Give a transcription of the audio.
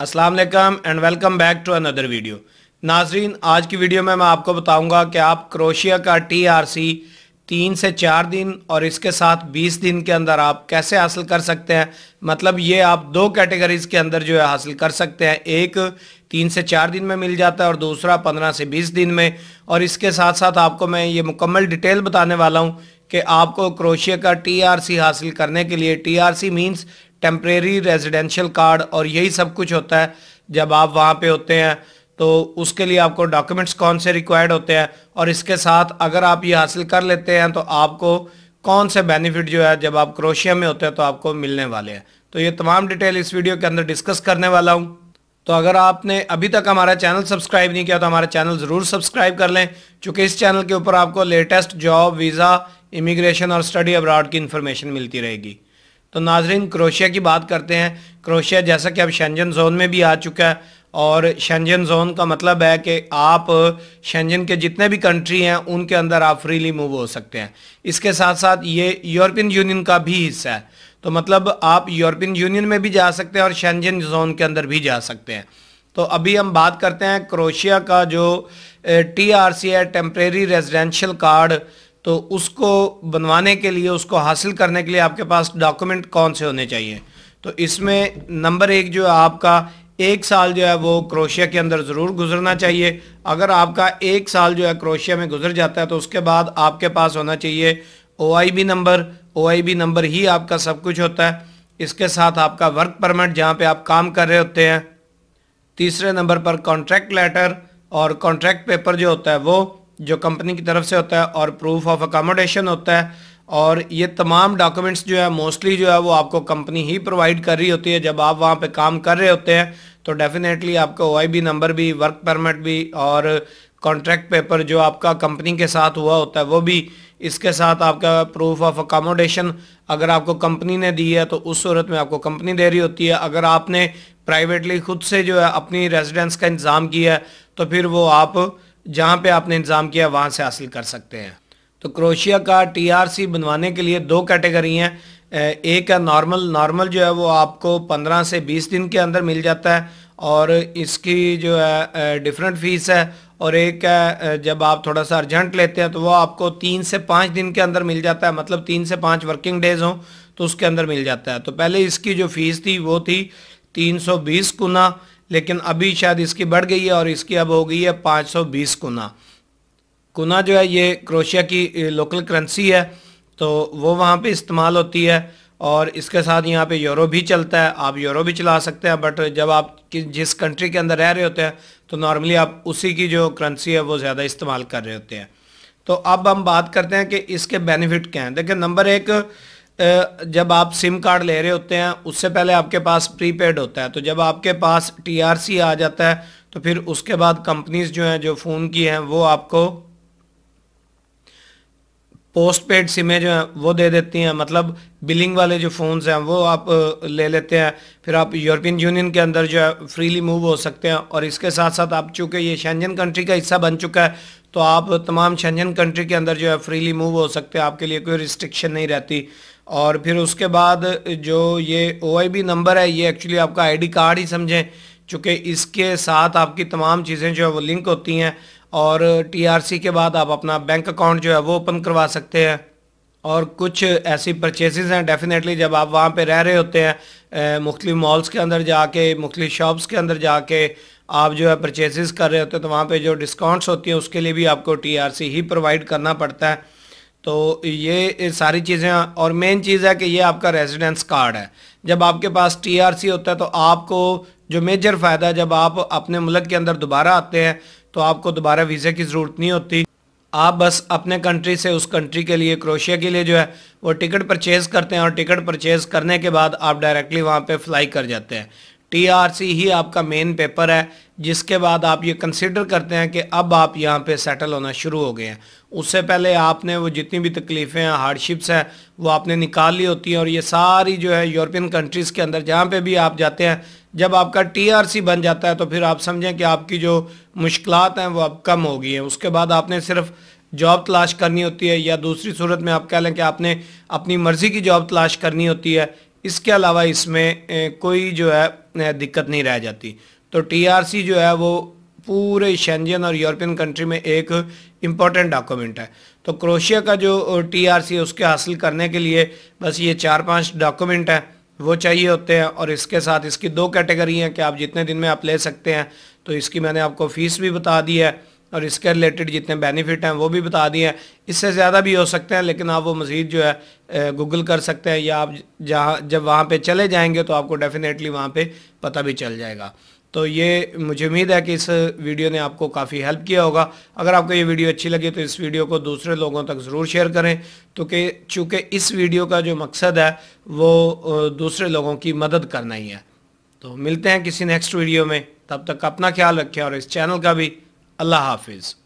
अस्सलाम वालेकुम and welcome back to another video नाजरीन आज की वीडियो में मैं आपको बताऊंगा कि आप क्रोशिया का टी आर सी तीन से चार दिन और इसके साथ बीस दिन के अंदर आप कैसे हासिल कर सकते हैं मतलब ये आप दो कैटेगरीज के अंदर जो है हासिल कर सकते हैं एक तीन से चार दिन में मिल जाता है और दूसरा पंद्रह से बीस दिन में और इसके साथ साथ आपको मैं ये मुकम्मल डिटेल बताने वाला हूँ कि आपको क्रोशिया का सी हासिल करने के लिए C means temporary residential card और यही सब कुछ होता है जब आप वहाँ पे होते हैं तो उसके लिए आपको डॉक्यूमेंट्स कौन से रिक्वायर्ड होते हैं और इसके साथ अगर आप ये हासिल कर लेते हैं तो आपको कौन से बेनिफिट जो है जब आप क्रोशिया में होते हैं तो आपको मिलने वाले हैं तो ये तमाम डिटेल इस वीडियो के अंदर डिस्कस करने वाला हूँ तो अगर आपने अभी तक हमारा चैनल सब्सक्राइब नहीं किया तो हमारा चैनल ज़रूर सब्सक्राइब कर लें क्योंकि इस चैनल के ऊपर आपको लेटेस्ट जॉब वीज़ा इमिग्रेशन और स्टडी अब्रॉड की इन्फॉर्मेशन मिलती रहेगी तो नाजरीन क्रोशिया की बात करते हैं क्रोशिया जैसा कि अब शेंजन जोन में भी आ चुका है और शेंजन जोन का मतलब है कि आप शेंजन के जितने भी कंट्री हैं उनके अंदर आप फ्रीली मूव हो सकते हैं इसके साथ साथ ये यूरोपियन यूनियन का भी हिस्सा है तो मतलब आप यूरोपियन यूनियन में भी जा सकते हैं और शेंजन जोन के अंदर भी जा सकते हैं तो अभी हम बात करते हैं क्रोशिया का जो टी आर सी है टेम्प्रेरी रेजिडेंशल कार्ड तो उसको बनवाने के लिए उसको हासिल करने के लिए आपके पास डॉक्यूमेंट कौन से होने चाहिए तो इसमें नंबर एक जो है आपका एक साल जो है वो क्रोशिया के अंदर ज़रूर गुजरना चाहिए अगर आपका एक साल जो है क्रोशिया में गुजर जाता है तो उसके बाद आपके पास होना चाहिए O I B number O I B number ही आपका सब कुछ होता है इसके साथ आपका वर्क परमिट जहाँ पे आप काम कर रहे होते हैं तीसरे नंबर पर कॉन्ट्रैक्ट लेटर और कॉन्ट्रैक्ट पेपर जो होता है वो जो कंपनी की तरफ से होता है और प्रूफ ऑफ अकोमोडेशन होता है और ये तमाम डॉक्यूमेंट्स जो है मोस्टली जो है वो आपको कंपनी ही प्रोवाइड कर रही होती है जब आप वहाँ पे काम कर रहे होते हैं तो डेफिनेटली आपका ओ नंबर भी वर्क परमिट भी और कॉन्ट्रैक्ट पेपर जो आपका कंपनी के साथ हुआ होता है वो भी इसके साथ आपका प्रूफ ऑफ अकोमोडेशन अगर आपको कंपनी ने दी है तो उस सूरत में आपको कंपनी दे रही होती है अगर आपने प्राइवेटली खुद से जो है अपनी रेजिडेंस का इंतज़ाम किया है तो फिर वो आप जहाँ पे आपने इंतज़ाम किया वहाँ से हासिल कर सकते हैं तो क्रोशिया का टीआरसी बनवाने के लिए दो कैटेगरी हैं एक है नॉर्मल नॉर्मल जो है वो आपको 15 से 20 दिन के अंदर मिल जाता है और इसकी जो है डिफरेंट फीस है और एक है जब आप थोड़ा सा अर्जेंट लेते हैं तो वो आपको तीन से पाँच दिन के अंदर मिल जाता है मतलब तीन से पाँच वर्किंग डेज़ हों तो उसके अंदर मिल जाता है तो पहले इसकी जो फ़ीस थी वो थी तीन सौ बीस गुना लेकिन अभी शायद इसकी बढ़ गई है और इसकी अब हो गई है 520 कुना कुना जो है ये क्रोशिया की लोकल करेंसी है तो वो वहाँ पे इस्तेमाल होती है और इसके साथ यहाँ पे यूरो भी चलता है आप यूरो भी चला सकते हैं बट जब आप जिस कंट्री के अंदर रह रहे होते हैं तो नॉर्मली आप उसी की जो करेंसी है वो ज़्यादा इस्तेमाल कर रहे होते हैं तो अब हम बात करते हैं कि इसके बेनिफिट क्या हैं देखिए नंबर एक जब आप सिम कार्ड ले रहे होते हैं उससे पहले आपके पास प्रीपेड होता है तो जब आपके पास टीआरसी आ जाता है तो फिर उसके बाद कंपनीज जो हैं जो फ़ोन की हैं वो आपको पोस्ट पेड सिमें जो हैं वो दे देती हैं मतलब बिलिंग वाले जो फ़ोन्स हैं वो आप ले लेते हैं फिर आप यूरोपियन यूनियन के अंदर जो है फ्रीली मूव हो सकते हैं और इसके साथ साथ आप चूँकि ये शेंजन कंट्री का हिस्सा बन चुका है तो आप तमाम शंजन कंट्री के अंदर जो है फ्रीली मूव हो सकते हैं आपके लिए कोई रिस्ट्रिक्शन नहीं रहती और फिर उसके बाद जो ये ओ नंबर है ये एक्चुअली आपका आईडी कार्ड ही समझें चूँकि इसके साथ आपकी तमाम चीज़ें जो है वो लिंक होती हैं और टीआरसी के बाद आप अपना बैंक अकाउंट जो है वो ओपन करवा सकते हैं और कुछ ऐसी परचेजेज़ हैं डेफिनेटली जब आप वहाँ पे रह रहे होते हैं मुख्तु मॉल्स के अंदर जाके मुख्तु शॉप्स के अंदर जाके आप जो है परचेजेज़ कर रहे होते हैं तो वहाँ पे जो डिस्काउंट्स होती हैं उसके लिए भी आपको टीआरसी ही प्रोवाइड करना पड़ता है तो ये सारी चीज़ें और मेन चीज़ है कि ये आपका रेजिडेंस कार्ड है जब आपके पास सी होता है तो आपको जो मेजर फ़ायदा जब आप अपने मुल्क के अंदर दोबारा आते हैं तो आपको दोबारा वीज़े की ज़रूरत नहीं होती आप बस अपने कंट्री से उस कंट्री के लिए क्रोशिया के लिए जो है वो टिकट परचेज करते हैं और टिकट परचेज करने के बाद आप डायरेक्टली वहाँ पे फ्लाई कर जाते हैं टीआरसी ही आपका मेन पेपर है जिसके बाद आप ये कंसिडर करते हैं कि अब आप यहाँ पे सेटल होना शुरू हो गए हैं उससे पहले आपने वो जितनी भी तकलीफ़ें हैं हार्डशिप्स हैं वो आपने निकाल ली होती हैं और ये सारी जो है यूरोपियन कंट्रीज़ के अंदर जहाँ पे भी आप जाते हैं जब आपका टीआरसी बन जाता है तो फिर आप समझें कि आपकी जो मुश्किल हैं वो अब कम हो गई हैं उसके बाद आपने सिर्फ जॉब तलाश करनी होती है या दूसरी सूरत में आप कह लें कि आपने अपनी मर्ज़ी की जॉब तलाश करनी होती है इसके अलावा इसमें कोई जो है दिक्कत नहीं रह जाती तो सी जो है वो पूरे शेंजन और यूरोपियन कंट्री में एक इम्पॉर्टेंट डॉक्यूमेंट है तो क्रोशिया का जो सी है उसके हासिल करने के लिए बस ये चार पांच डॉक्यूमेंट हैं वो चाहिए होते हैं और इसके साथ इसकी दो कैटेगरी हैं कि आप जितने दिन में आप ले सकते हैं तो इसकी मैंने आपको फ़ीस भी बता दी है और इसके रिलेटेड जितने बेनिफिट हैं वो भी बता दिए हैं इससे ज़्यादा भी हो सकते हैं लेकिन आप वो मज़ीद जो है गूगल कर सकते हैं या आप जहाँ जब वहाँ पे चले जाएंगे तो आपको डेफ़िनेटली वहाँ पे पता भी चल जाएगा तो ये मुझे उम्मीद है कि इस वीडियो ने आपको काफ़ी हेल्प किया होगा अगर आपको ये वीडियो अच्छी लगी तो इस वीडियो को दूसरे लोगों तक ज़रूर शेयर करें तो कि चूँकि इस वीडियो का जो मकसद है वो दूसरे लोगों की मदद करना ही है तो मिलते हैं किसी नेक्स्ट वीडियो में तब तक अपना ख्याल रखें और इस चैनल का भी अल्लाह हाफिज़